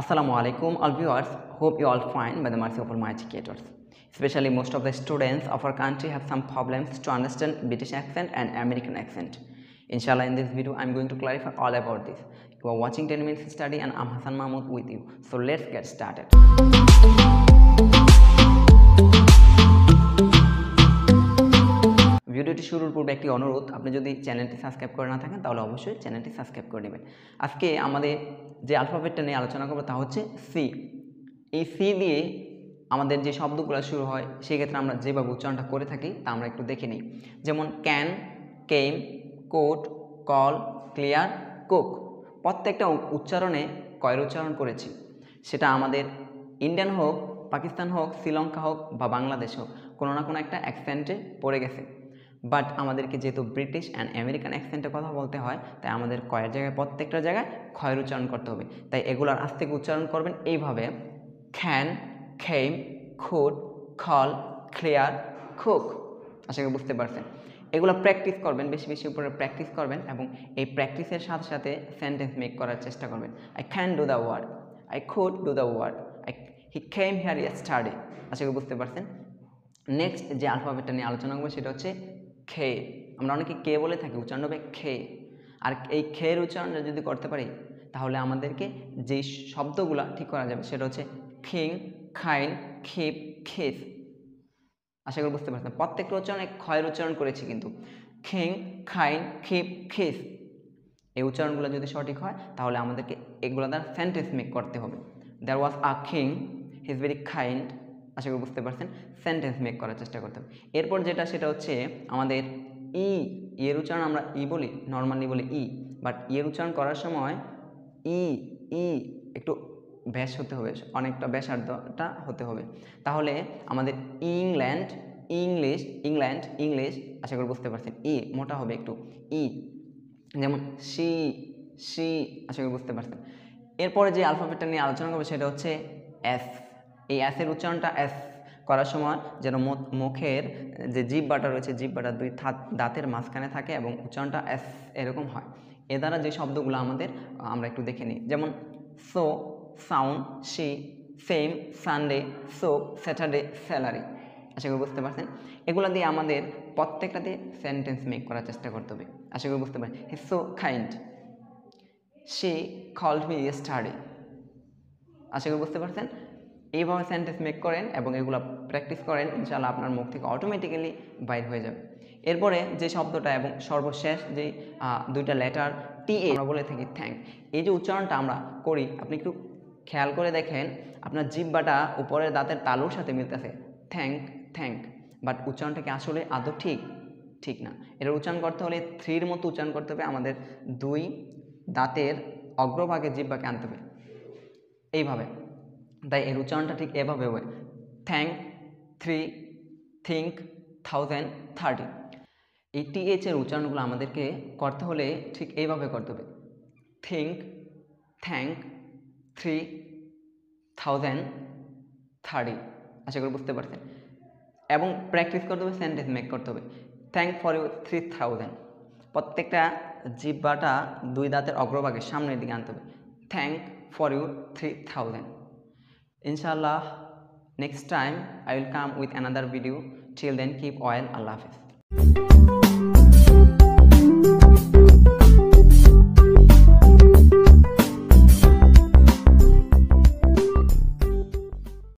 Assalamu alaikum all viewers, hope you all fine by the mercy of my educators. Especially most of the students of our country have some problems to understand British accent and American accent. Inshallah in this video I am going to clarify all about this. You are watching 10 minutes study and I am Hassan Mahmood with you. So let's get started. ভিডিওটি শুরুর পূর্বে একটি অনুরোধ আপনি যদি চ্যানেলটি subscribe করে না থাকেন তাহলে অবশ্যই চ্যানেলটি সাবস্ক্রাইব করে নেবেন আজকে আমাদের যে আলফাবেটটা নিয়ে আলোচনা করবো তা হচ্ছে সি এই সি দিয়ে আমাদের যে শব্দগুলো শুরু হয় সেক্ষেত্রে আমরা যেভাবে উচ্চারণটা করে থাকি তা আমরা একটু দেখে নিই যেমন can came coat call clear coke প্রত্যেকটা উচ্চারণে কয়ের উচ্চারণ করেছি সেটা আমাদের ইন্ডিয়ান হোক পাকিস্তান হোক শ্রীলঙ্কা হোক বা বাংলাদেশ হোক কোনো না কোনো একটা অ্যাকসেন্টে পড়ে গেছে বাট আমাদেরকে যেহেতু ব্রিটিশ অ্যান্ড আমেরিকান অ্যাকসেন্টে কথা বলতে হয় তাই আমাদের কয়ের জায়গায় প্রত্যেকটা জায়গায় ক্ষয়ের উচ্চারণ করতে হবে তাই এগুলোর আজ থেকে উচ্চারণ করবেন এইভাবে খ্যান খেম খুট খল ক্লিয়ার খুক আশা করি বুঝতে পারছেন এগুলো প্র্যাকটিস করবেন বেশি বেশি উপরে প্র্যাকটিস করবেন এবং এই প্র্যাকটিসের সাথে সাথে সেন্টেন্স মেক করার চেষ্টা করবেন I can do the word I could do the word I he came here study আশা করি বুঝতে পারছেন নেক্সট যে আলফাবেটটা নিয়ে আলোচনা করবো সেটা হচ্ছে খে আমরা অনেকে কে বলে থাকি উচ্চারণ হবে খে আর এই খের উচ্চারণটা যদি করতে পারি তাহলে আমাদেরকে যেই শব্দগুলো ঠিক করা যাবে সেটা হচ্ছে খিং খাইন খেপ খেস আশা করি বুঝতে পারছেন প্রত্যেকটা উচ্চারণে ক্ষয়ের উচ্চারণ করেছি কিন্তু খিং খাইন খেপ খেস এই উচ্চারণগুলো যদি সঠিক হয় তাহলে আমাদেরকে এগুলো দ্বারা সেন্টেন্স মেক করতে হবে দ্যার ওয়াজ আ খিং হিজ ভেরি খাইন্ড আশা করি বুঝতে পারছেন সেন্টেন্স মেক করার চেষ্টা করতে হবে এরপর যেটা সেটা হচ্ছে আমাদের ই ইয়ের উচ্চারণ আমরা ই বলি নর্মালি বলি ই বাট ইয়ের উচ্চারণ করার সময় ই ই একটু ব্যাস হতে হবে অনেকটা ব্যাসার্ধটা হতে হবে তাহলে আমাদের ইংল্যান্ড ইংলিশ ইংল্যান্ড ইংলিশ আশা করি বুঝতে পারছেন ই মোটা হবে একটু ই যেমন সি সি আশা করি বুঝতে পারছেন এরপরে যে আলফাবেটটা নিয়ে আলোচনা করবে সেটা হচ্ছে এস এই অ্যাসের উচ্চারণটা অ্যাস করার সময় যেন মুখের যে জিপ বাটা রয়েছে জিপ বাটা দুই দাঁতের মাঝখানে থাকে এবং উচ্চারণটা অ্যাস এরকম হয় এ দ্বারা যে শব্দগুলো আমাদের আমরা একটু দেখে নিই যেমন so sound see same Sunday so Saturday salary আশা করি বুঝতে পারছেন এগুলো দিয়ে আমাদের প্রত্যেকটাতে সেন্টেন্স মেক করার চেষ্টা করতে হবে আশা করি বুঝতে পারেন he so kind she called me study আশা করি বুঝতে পারছেন এইভাবে সেন্টেন্স মেক করেন এবং এগুলো প্র্যাকটিস করেন ইনশাল্লাহ আপনার মুখ থেকে অটোমেটিক্যালি বাইর হয়ে যাবে এরপরে যে শব্দটা এবং সর্বশেষ যে দুইটা লেটার টি এ আমরা বলে থাকি থ্যাংক এই যে উচ্চারণটা আমরা করি আপনি একটু খেয়াল করে দেখেন আপনার জিব্বাটা উপরের দাঁতের তালুর সাথে মিলতেছে থ্যাংক থ্যাংক বাট উচ্চারণটা কি আসলে আদৌ ঠিক ঠিক না এটার উচ্চারণ করতে হলে থ্রির মতো উচ্চারণ করতে হবে আমাদের দুই দাঁতের অগ্রভাগে জিব্বাকে আনতে হবে এইভাবে তাই এর উচ্চারণটা ঠিক এভাবে হবে thank three think thousand thirty এই এর উচ্চারণগুলো আমাদেরকে করতে হলে ঠিক এইভাবে করতে হবে think thank three thousand thirty আশা করি বুঝতে পারছেন এবং প্র্যাকটিস করতে হবে সেন্টেন্স মেক করতে হবে thank for you three thousand প্রত্যেকটা জিব্বাটা দুই দাঁতের অগ্রভাগে সামনের দিকে আনতে হবে thank for you three thousand inshallah next time i will come with another video till then keep oil allah hafiz